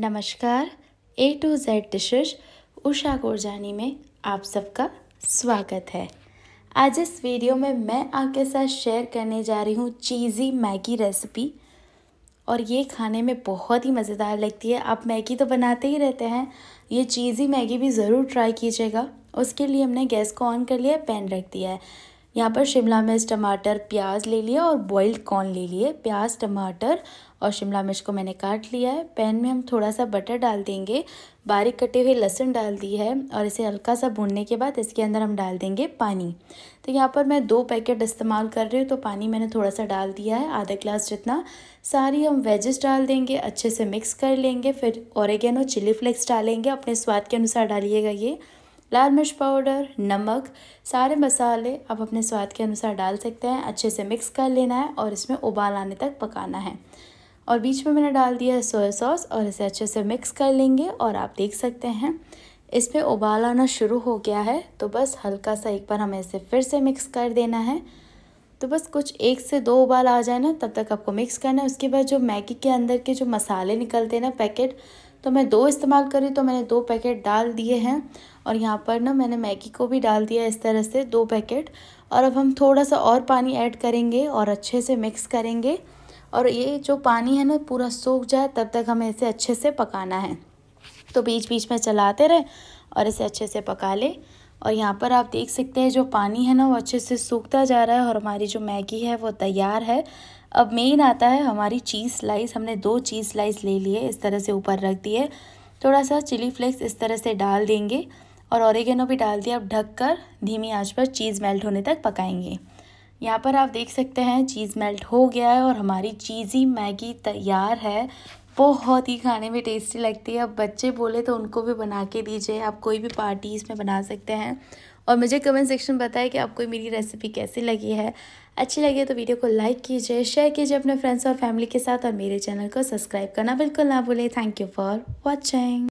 नमस्कार A to Z dishes Usha Korjani में आप सबका स्वागत है आज इस वीडियो में मैं आपके साथ शेयर करने जा रही हूँ चीज़ी मैगी रेसिपी और ये खाने में बहुत ही मज़ेदार लगती है आप मैगी तो बनाते ही रहते हैं ये चीज़ी मैगी भी ज़रूर ट्राई कीजिएगा उसके लिए हमने गैस को ऑन कर लिया पैन रख दिया है यहाँ पर शिमला मिर्च टमाटर प्याज ले लिया और बॉइल्ड कॉर्न ले लिए प्याज टमाटर और शिमला मिर्च को मैंने काट लिया है पैन में हम थोड़ा सा बटर डाल देंगे बारीक कटे हुए लहसुन डाल दी है और इसे हल्का सा भूनने के बाद इसके अंदर हम डाल देंगे पानी तो यहाँ पर मैं दो पैकेट इस्तेमाल कर रही हूँ तो पानी मैंने थोड़ा सा डाल दिया है आधा ग्लास जितना सारी हम वेजेस डाल देंगे अच्छे से मिक्स कर लेंगे फिर औरगेनो चिली फ्लेक्स डालेंगे अपने स्वाद के अनुसार डालिएगा ये लाल मिर्च पाउडर नमक सारे मसाले आप अपने स्वाद के अनुसार डाल सकते हैं अच्छे से मिक्स कर लेना है और इसमें उबाल आने तक पकाना है और बीच में मैंने डाल दिया है सोया सॉस और इसे अच्छे से मिक्स कर लेंगे और आप देख सकते हैं इसमें उबाल आना शुरू हो गया है तो बस हल्का सा एक बार हमें इसे फिर से मिक्स कर देना है तो बस कुछ एक से दो उबाल आ जाए ना तब तक आपको मिक्स करना है उसके बाद जो मैगी के अंदर के जो मसाले निकलते हैं ना पैकेट तो मैं दो इस्तेमाल करी तो मैंने दो पैकेट डाल दिए हैं और यहाँ पर ना मैंने मैगी को भी डाल दिया इस तरह से दो पैकेट और अब हम थोड़ा सा और पानी ऐड करेंगे और अच्छे से मिक्स करेंगे और ये जो पानी है ना पूरा सूख जाए तब तक हमें इसे अच्छे से पकाना है तो बीच बीच में चलाते रहे और इसे अच्छे से पका लें और यहाँ पर आप देख सकते हैं जो पानी है ना वो अच्छे से सूखता जा रहा है और हमारी जो मैगी है वो तैयार है अब मेन आता है हमारी चीज़ स्लाइस हमने दो चीज़ स्लाइस ले लिए इस तरह से ऊपर रख दिए थोड़ा सा चिली फ्लेक्स इस तरह से डाल देंगे और ऑरिगेनो भी डाल दिया अब ढक कर धीमी आँच पर चीज़ मेल्ट होने तक पकाएंगे यहाँ पर आप देख सकते हैं चीज़ मेल्ट हो गया है और हमारी चीज़ी मैगी तैयार है बहुत ही खाने में टेस्टी लगती है अब बच्चे बोले तो उनको भी बना के दीजिए आप कोई भी पार्टी इसमें बना सकते हैं और मुझे कमेंट सेक्शन में बताएं कि आपको मेरी रेसिपी कैसी लगी है अच्छी लगी तो वीडियो को लाइक कीजिए शेयर कीजिए अपने फ्रेंड्स और फैमिली के साथ और मेरे चैनल को सब्सक्राइब करना बिल्कुल ना भूलें थैंक यू फॉर वॉचिंग